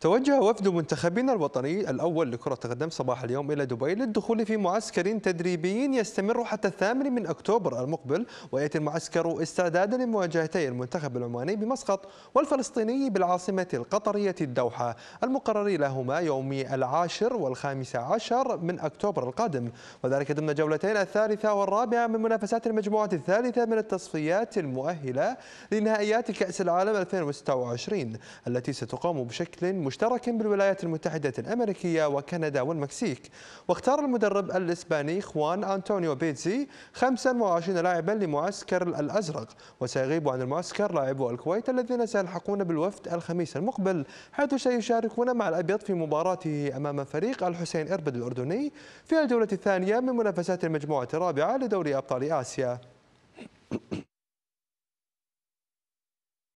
توجه وفد منتخبنا الوطني الأول لكرة القدم صباح اليوم إلى دبي للدخول في معسكر تدريبي يستمر حتى الثامن من أكتوبر المقبل ويأتي المعسكر استعدادا لمواجهتي المنتخب العماني بمسقط والفلسطيني بالعاصمة القطرية الدوحة المقرر لهما يومي العاشر والخامس عشر من أكتوبر القادم وذلك ضمن جولتين الثالثة والرابعة من منافسات المجموعة الثالثة من التصفيات المؤهلة لنهائيات كأس العالم 2026 التي ستقام بشكل مشترك بالولايات المتحدة الأمريكية وكندا والمكسيك واختار المدرب الإسباني خوان أنتونيو بيتزي 25 لاعبا لمعسكر الأزرق وسيغيب عن المعسكر لاعبو الكويت الذين سيلحقون بالوفد الخميس المقبل حيث سيشاركون مع الأبيض في مباراته أمام فريق الحسين إربد الأردني في الجولة الثانية من منافسات المجموعة الرابعة لدوري أبطال آسيا